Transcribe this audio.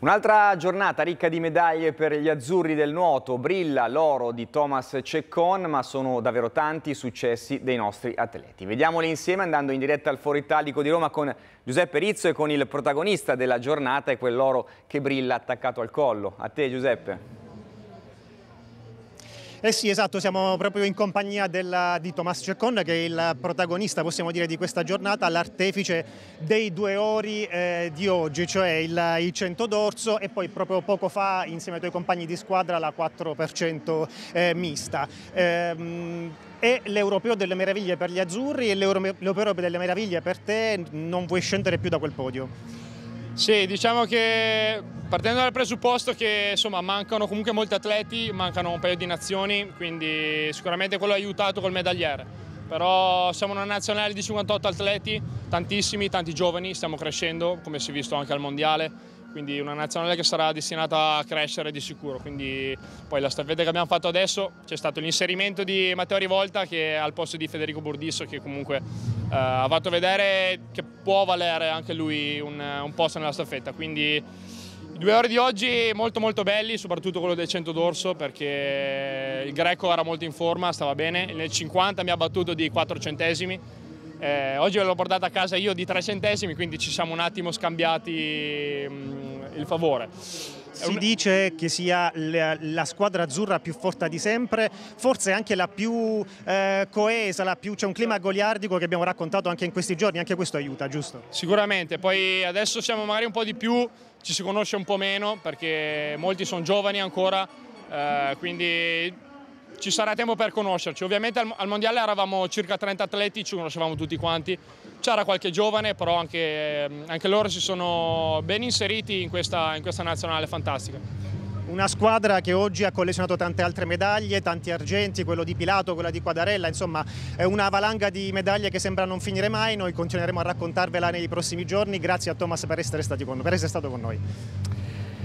Un'altra giornata ricca di medaglie per gli azzurri del nuoto, brilla l'oro di Thomas Ceccon, ma sono davvero tanti i successi dei nostri atleti. Vediamoli insieme andando in diretta al Foro Italico di Roma con Giuseppe Rizzo e con il protagonista della giornata e quell'oro che brilla attaccato al collo. A te Giuseppe. Eh sì, esatto, siamo proprio in compagnia della, di Tommaso Ceccon, che è il protagonista, possiamo dire, di questa giornata, l'artefice dei due ori eh, di oggi, cioè il, il 100 d'orso e poi proprio poco fa, insieme ai tuoi compagni di squadra, la 4% eh, mista. Eh, è l'Europeo delle meraviglie per gli azzurri e l'Europeo delle meraviglie per te, non vuoi scendere più da quel podio? Sì, diciamo che partendo dal presupposto che insomma, mancano comunque molti atleti, mancano un paio di nazioni, quindi sicuramente quello ha aiutato col medagliere. Però siamo una nazionale di 58 atleti, tantissimi, tanti giovani, stiamo crescendo, come si è visto anche al Mondiale, quindi una nazionale che sarà destinata a crescere di sicuro. Quindi poi la staffetta che abbiamo fatto adesso c'è stato l'inserimento di Matteo Rivolta che al posto di Federico Burdisso che comunque eh, ha fatto vedere che può valere anche lui un, un posto nella staffetta. Quindi due ore di oggi molto molto belli, soprattutto quello del 100 d'orso perché il greco era molto in forma, stava bene, nel 50 mi ha battuto di 4 centesimi eh, oggi l'ho portata a casa io di tre centesimi, quindi ci siamo un attimo scambiati mh, mm, il favore. Si dice che sia la, la, squadra azzurra più forte di sempre, forse anche la più eh, coesa, c'è un clima goliardico che abbiamo raccontato anche in questi giorni, anche questo aiuta, giusto? Sicuramente, poi adesso siamo magari un po' di più, ci si conosce un po' meno perché molti sono giovani ancora, eh, quindi ci sarà tempo per conoscerci. Ovviamente al, al mondiale eravamo circa 30 atleti, ci conoscevamo tutti quanti, c'era qualche giovane, però anche, ehm, anche, loro si sono ben inseriti in questa, in questa nazionale fantastica. Una squadra che oggi ha collezionato tante altre medaglie, tanti argenti, quello di Pilato, quella di Quadarella, insomma è una valanga di medaglie che sembra non finire mai, noi continueremo a raccontarvela nei prossimi giorni, grazie a Thomas per essere, con, per essere stato con noi.